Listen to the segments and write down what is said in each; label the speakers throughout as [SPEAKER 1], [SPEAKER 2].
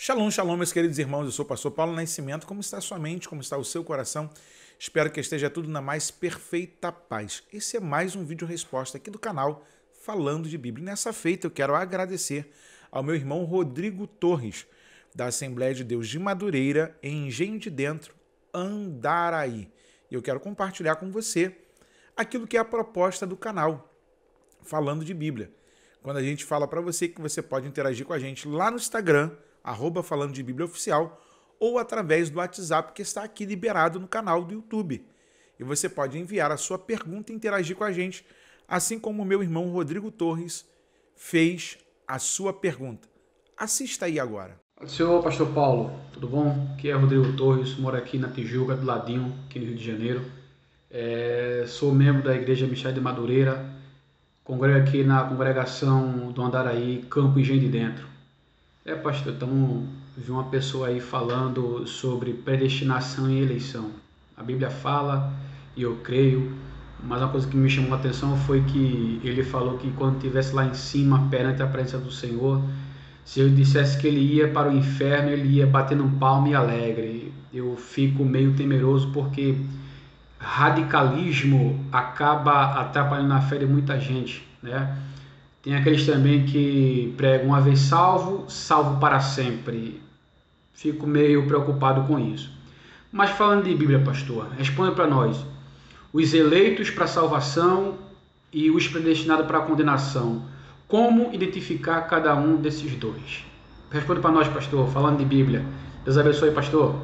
[SPEAKER 1] Shalom, shalom, meus queridos irmãos. Eu sou o pastor Paulo Nascimento. Como está a sua mente? Como está o seu coração? Espero que esteja tudo na mais perfeita paz. Esse é mais um vídeo resposta aqui do canal Falando de Bíblia. E nessa feita eu quero agradecer ao meu irmão Rodrigo Torres, da Assembleia de Deus de Madureira, em Engenho de Dentro, Andaraí. E eu quero compartilhar com você aquilo que é a proposta do canal Falando de Bíblia. Quando a gente fala para você que você pode interagir com a gente lá no Instagram, arroba falando de Bíblia Oficial, ou através do WhatsApp que está aqui liberado no canal do YouTube. E você pode enviar a sua pergunta e interagir com a gente, assim como o meu irmão Rodrigo Torres fez a sua pergunta. Assista aí agora.
[SPEAKER 2] Senhor Pastor Paulo, tudo bom? Aqui é Rodrigo Torres, moro aqui na Tijuca, do ladinho, aqui no Rio de Janeiro. É, sou membro da Igreja Michel de Madureira, congrego aqui na congregação do Andaraí, Campo Engenho de Dentro. É, pastor, estamos vi uma pessoa aí falando sobre predestinação e eleição. A Bíblia fala e eu creio, mas uma coisa que me chamou a atenção foi que ele falou que quando estivesse lá em cima, perante a presença do Senhor, se eu dissesse que ele ia para o inferno, ele ia batendo um palmo e alegre. Eu fico meio temeroso porque radicalismo acaba atrapalhando a fé de muita gente, né? Tem aqueles também que pregam uma vez salvo, salvo para sempre. Fico meio preocupado com isso. Mas falando de Bíblia, pastor, responda para nós. Os eleitos para salvação e os predestinados para condenação. Como identificar cada um desses dois? Responda para nós, pastor, falando de Bíblia. Deus abençoe,
[SPEAKER 1] pastor.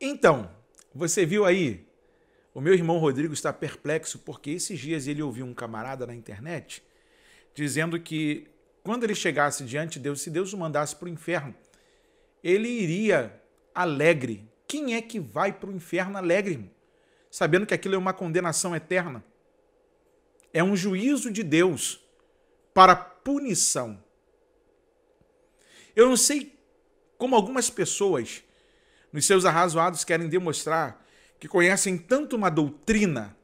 [SPEAKER 1] Então, você viu aí? O meu irmão Rodrigo está perplexo porque esses dias ele ouviu um camarada na internet dizendo que quando ele chegasse diante de Deus, se Deus o mandasse para o inferno, ele iria alegre. Quem é que vai para o inferno alegre, Sabendo que aquilo é uma condenação eterna. É um juízo de Deus para punição. Eu não sei como algumas pessoas, nos seus arrazoados, querem demonstrar que conhecem tanto uma doutrina,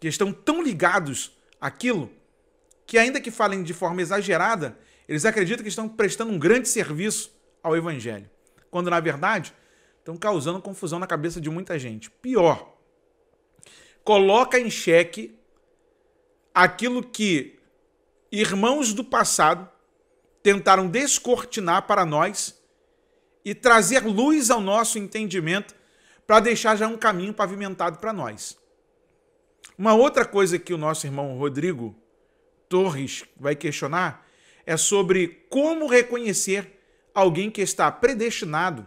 [SPEAKER 1] que estão tão ligados àquilo, que, ainda que falem de forma exagerada, eles acreditam que estão prestando um grande serviço ao Evangelho, quando na verdade estão causando confusão na cabeça de muita gente. Pior, coloca em xeque aquilo que irmãos do passado tentaram descortinar para nós e trazer luz ao nosso entendimento para deixar já um caminho pavimentado para nós. Uma outra coisa que o nosso irmão Rodrigo Torres vai questionar é sobre como reconhecer alguém que está predestinado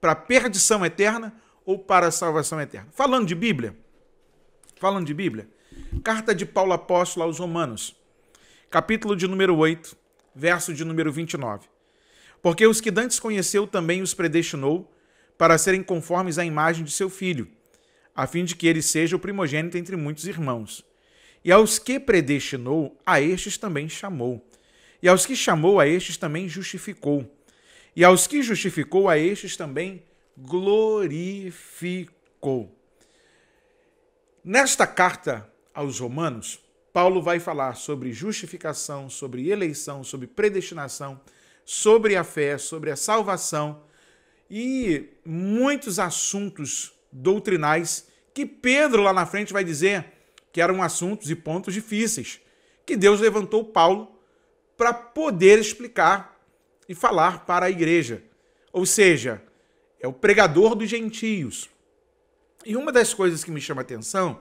[SPEAKER 1] para perdição eterna ou para salvação eterna. Falando de Bíblia, falando de Bíblia, carta de Paulo apóstolo aos Romanos, capítulo de número 8, verso de número 29. Porque os que dantes conheceu também os predestinou para serem conformes à imagem de seu filho, a fim de que ele seja o primogênito entre muitos irmãos. E aos que predestinou, a estes também chamou. E aos que chamou, a estes também justificou. E aos que justificou, a estes também glorificou. Nesta carta aos Romanos, Paulo vai falar sobre justificação, sobre eleição, sobre predestinação, sobre a fé, sobre a salvação e muitos assuntos doutrinais que Pedro lá na frente vai dizer que eram assuntos e pontos difíceis, que Deus levantou Paulo para poder explicar e falar para a igreja. Ou seja, é o pregador dos gentios. E uma das coisas que me chama a atenção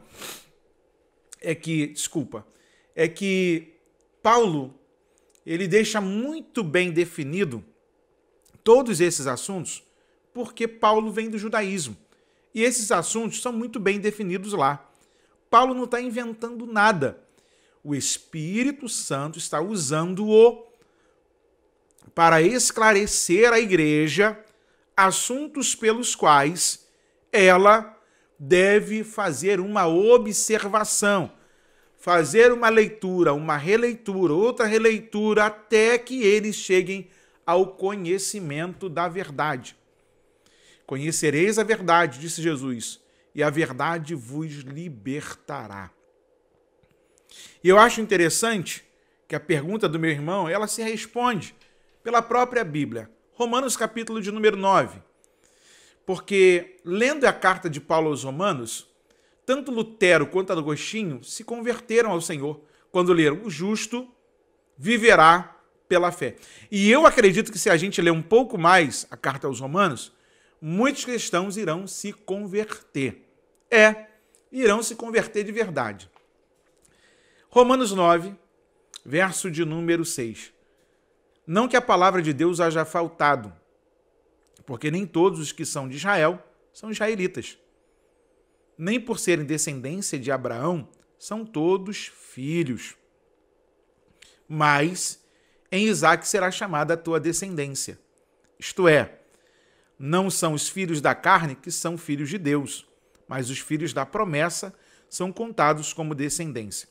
[SPEAKER 1] é que, desculpa, é que Paulo ele deixa muito bem definido todos esses assuntos porque Paulo vem do judaísmo. E esses assuntos são muito bem definidos lá. Paulo não está inventando nada. O Espírito Santo está usando-o para esclarecer à igreja assuntos pelos quais ela deve fazer uma observação, fazer uma leitura, uma releitura, outra releitura, até que eles cheguem ao conhecimento da verdade. Conhecereis a verdade, disse Jesus e a verdade vos libertará. E eu acho interessante que a pergunta do meu irmão, ela se responde pela própria Bíblia. Romanos capítulo de número 9. Porque lendo a carta de Paulo aos Romanos, tanto Lutero quanto Agostinho se converteram ao Senhor quando leram o justo viverá pela fé. E eu acredito que se a gente ler um pouco mais a carta aos Romanos, muitos cristãos irão se converter é, irão se converter de verdade. Romanos 9, verso de número 6. Não que a palavra de Deus haja faltado, porque nem todos os que são de Israel são israelitas. Nem por serem descendência de Abraão são todos filhos. Mas em Isaac será chamada a tua descendência. Isto é, não são os filhos da carne que são filhos de Deus, mas os filhos da promessa são contados como descendência.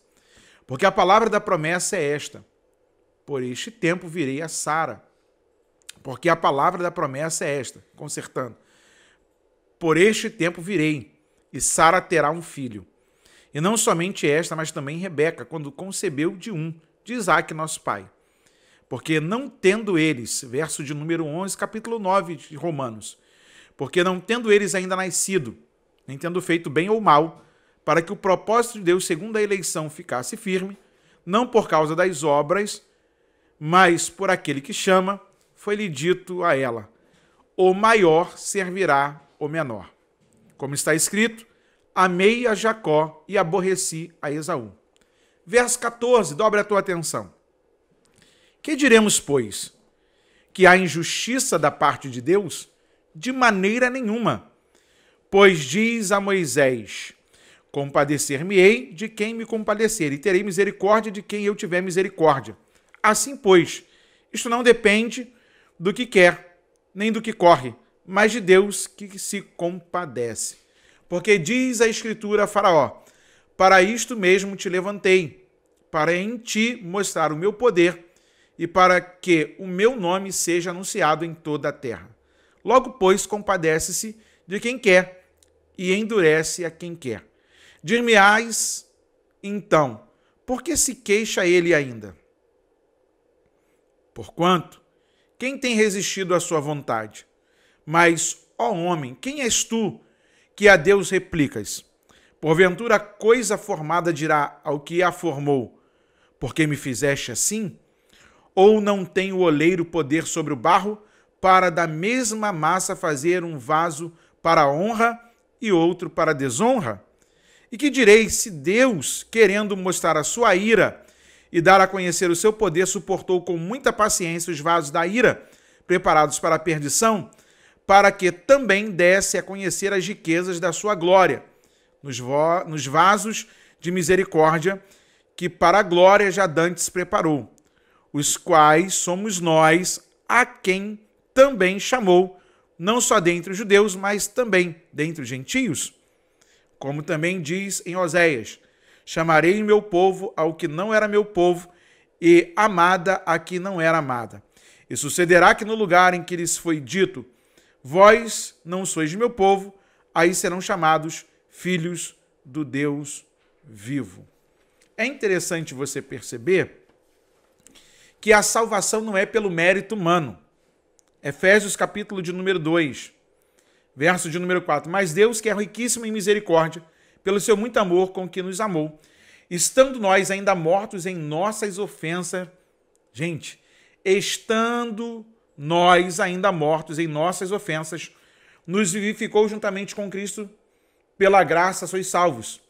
[SPEAKER 1] Porque a palavra da promessa é esta: Por este tempo virei a Sara. Porque a palavra da promessa é esta, consertando: Por este tempo virei, e Sara terá um filho. E não somente esta, mas também Rebeca, quando concebeu de um, de Isaac, nosso pai. Porque não tendo eles, verso de número 11, capítulo 9 de Romanos, porque não tendo eles ainda nascido, nem tendo feito bem ou mal, para que o propósito de Deus, segundo a eleição, ficasse firme, não por causa das obras, mas por aquele que chama, foi-lhe dito a ela: O maior servirá o menor. Como está escrito, amei a Jacó e aborreci a Esaú. Verso 14, dobre a tua atenção. Que diremos, pois? Que há injustiça da parte de Deus? De maneira nenhuma. Pois diz a Moisés: Compadecer-me-ei de quem me compadecer, e terei misericórdia de quem eu tiver misericórdia. Assim, pois, isto não depende do que quer, nem do que corre, mas de Deus que se compadece. Porque diz a Escritura a Faraó: Para isto mesmo te levantei, para em ti mostrar o meu poder e para que o meu nome seja anunciado em toda a terra. Logo, pois, compadece-se de quem quer e endurece a quem quer. Dir-me-ás, então, por que se queixa ele ainda? Porquanto, quem tem resistido à sua vontade? Mas, ó homem, quem és tu que a Deus replicas? Porventura, coisa formada dirá ao que a formou: porque me fizeste assim? Ou não tem o oleiro poder sobre o barro para da mesma massa fazer um vaso para a honra e outro para desonra? E que direi se Deus, querendo mostrar a sua ira e dar a conhecer o seu poder, suportou com muita paciência os vasos da ira, preparados para a perdição, para que também desse a conhecer as riquezas da sua glória, nos, nos vasos de misericórdia, que para a glória já dantes preparou, os quais somos nós, a quem também chamou, não só dentre os judeus, mas também dentre os gentios. Como também diz em Oséias: Chamarei meu povo ao que não era meu povo, e amada a que não era amada. E sucederá que no lugar em que lhes foi dito: Vós não sois meu povo, aí serão chamados filhos do Deus vivo. É interessante você perceber que a salvação não é pelo mérito humano Efésios capítulo de número 2, verso de número 4. Mas Deus, que é riquíssimo em misericórdia, pelo seu muito amor com que nos amou, estando nós ainda mortos em nossas ofensas, gente, estando nós ainda mortos em nossas ofensas, nos vivificou juntamente com Cristo, pela graça sois salvos,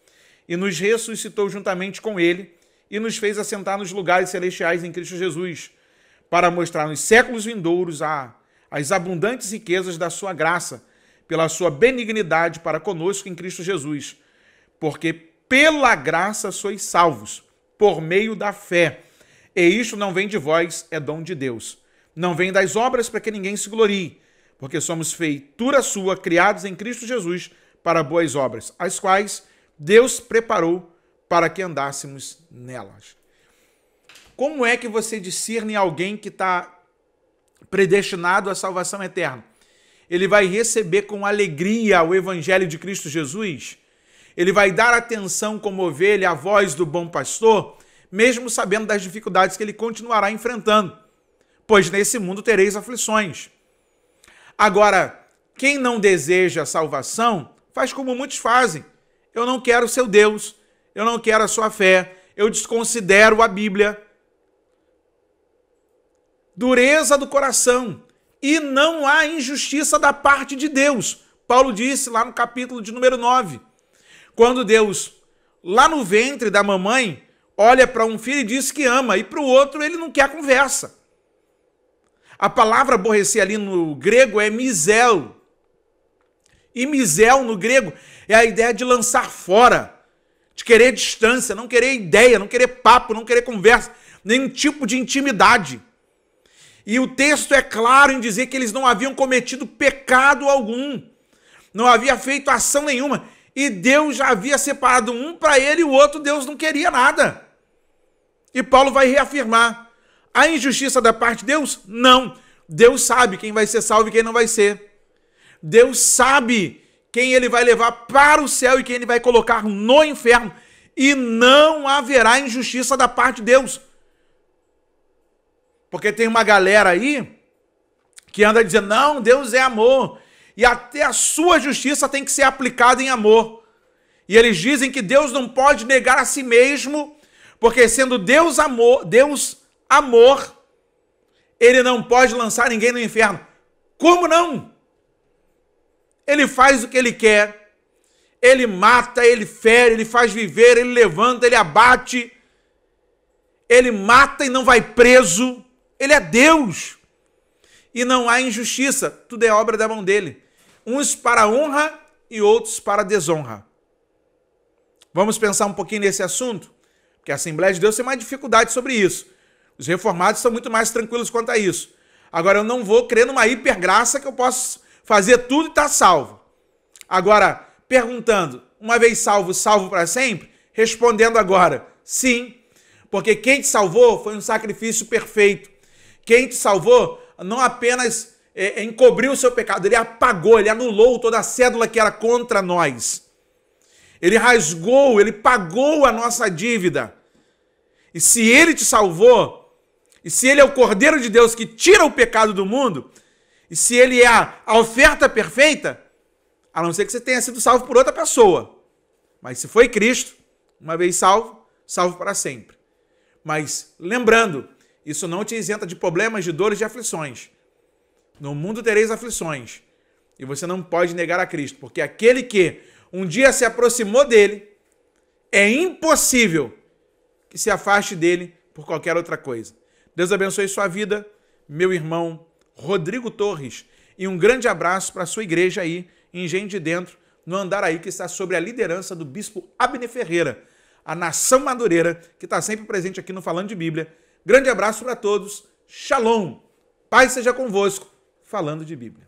[SPEAKER 1] e nos ressuscitou juntamente com Ele, e nos fez assentar nos lugares celestiais em Cristo Jesus, para mostrar nos séculos vindouros a as abundantes riquezas da sua graça, pela sua benignidade para conosco em Cristo Jesus. Porque pela graça sois salvos, por meio da fé. E isto não vem de vós, é dom de Deus. Não vem das obras para que ninguém se glorie, porque somos feitura sua, criados em Cristo Jesus para boas obras, as quais Deus preparou para que andássemos nelas. Como é que você discerne alguém que está predestinado à salvação eterna, ele vai receber com alegria o evangelho de Cristo Jesus, ele vai dar atenção como ovelha à voz do bom pastor, mesmo sabendo das dificuldades que ele continuará enfrentando, pois nesse mundo tereis aflições. Agora, quem não deseja a salvação, faz como muitos fazem. Eu não quero o seu Deus, eu não quero a sua fé, eu desconsidero a Bíblia, dureza do coração, e não há injustiça da parte de Deus. Paulo disse lá no capítulo de número 9. Quando Deus, lá no ventre da mamãe, olha para um filho e diz que ama, e para o outro ele não quer conversa. A palavra aborrecer ali no grego é misel. E misel no grego é a ideia de lançar fora, de querer distância, não querer ideia, não querer papo, não querer conversa, nenhum tipo de intimidade. E o texto é claro em dizer que eles não haviam cometido pecado algum, não havia feito ação nenhuma, e Deus já havia separado um para ele e o outro Deus não queria nada. E Paulo vai reafirmar: a injustiça da parte de Deus? Não. Deus sabe quem vai ser salvo e quem não vai ser. Deus sabe quem ele vai levar para o céu e quem ele vai colocar no inferno. E não haverá injustiça da parte de Deus. Porque tem uma galera aí que anda dizendo: não, Deus é amor. E até a sua justiça tem que ser aplicada em amor. E eles dizem que Deus não pode negar a si mesmo, porque sendo Deus amor, Deus amor, ele não pode lançar ninguém no inferno. Como não? Ele faz o que ele quer. Ele mata, ele fere, ele faz viver, ele levanta, ele abate. Ele mata e não vai preso. Ele é Deus. E não há injustiça, tudo é obra da mão dele. Uns para honra e outros para desonra. Vamos pensar um pouquinho nesse assunto? Porque a Assembleia de Deus tem mais dificuldade sobre isso. Os reformados são muito mais tranquilos quanto a isso. Agora, eu não vou crer numa hipergraça que eu posso fazer tudo e estar tá salvo. Agora, perguntando, uma vez salvo, salvo para sempre? Respondendo agora, sim, porque quem te salvou foi um sacrifício perfeito. Quem te salvou não apenas é, é, encobriu o seu pecado, ele apagou, ele anulou toda a cédula que era contra nós. Ele rasgou, ele pagou a nossa dívida. E se ele te salvou, e se ele é o Cordeiro de Deus que tira o pecado do mundo, e se ele é a, a oferta perfeita, a não ser que você tenha sido salvo por outra pessoa. Mas se foi Cristo, uma vez salvo, salvo para sempre. Mas lembrando isso não te isenta de problemas, de dores, de aflições. No mundo tereis aflições. E você não pode negar a Cristo, porque aquele que um dia se aproximou dele, é impossível que se afaste dele por qualquer outra coisa. Deus abençoe sua vida, meu irmão Rodrigo Torres, e um grande abraço para a sua igreja aí, em Gente de Dentro, no andar aí que está sobre a liderança do bispo Abner Ferreira, a nação madureira que está sempre presente aqui no Falando de Bíblia Grande abraço para todos. Shalom. Paz seja convosco. Falando de Bíblia.